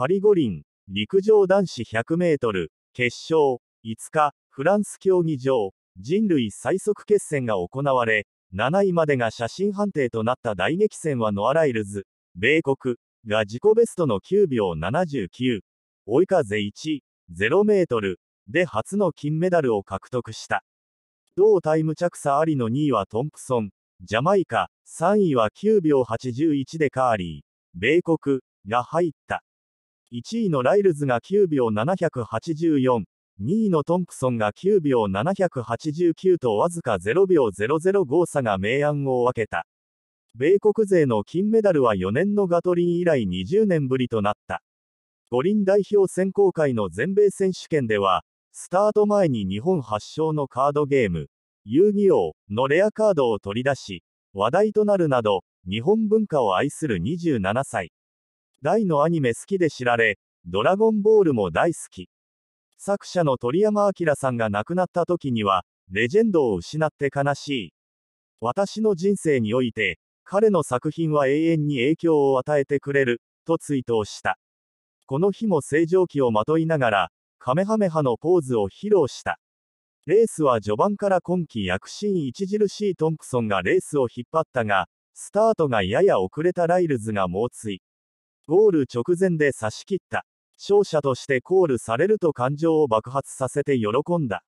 パリ五輪、陸上男子100メートル、決勝、5日、フランス競技場、人類最速決戦が行われ、7位までが写真判定となった大激戦はノア・ライルズ、米国、が自己ベストの9秒79、追い風1、0メートル、で初の金メダルを獲得した。同タイム着差ありの2位はトンプソン、ジャマイカ、3位は9秒81でカーリー、米国、が入った。1位のライルズが9秒784、2位のトンプソンが9秒789とわずか0秒005差が明暗を分けた。米国勢の金メダルは4年のガトリン以来20年ぶりとなった。五輪代表選考会の全米選手権では、スタート前に日本発祥のカードゲーム、遊戯王のレアカードを取り出し、話題となるなど、日本文化を愛する27歳。大のアニメ好きで知られ、ドラゴンボールも大好き。作者の鳥山明さんが亡くなった時には、レジェンドを失って悲しい。私の人生において、彼の作品は永遠に影響を与えてくれる、と追悼した。この日も正常期をまといながら、カメハメハのポーズを披露した。レースは序盤から今季躍進著しいトンプソンがレースを引っ張ったが、スタートがやや遅れたライルズが猛追。ゴール直前で差し切った。勝者としてコールされると感情を爆発させて喜んだ。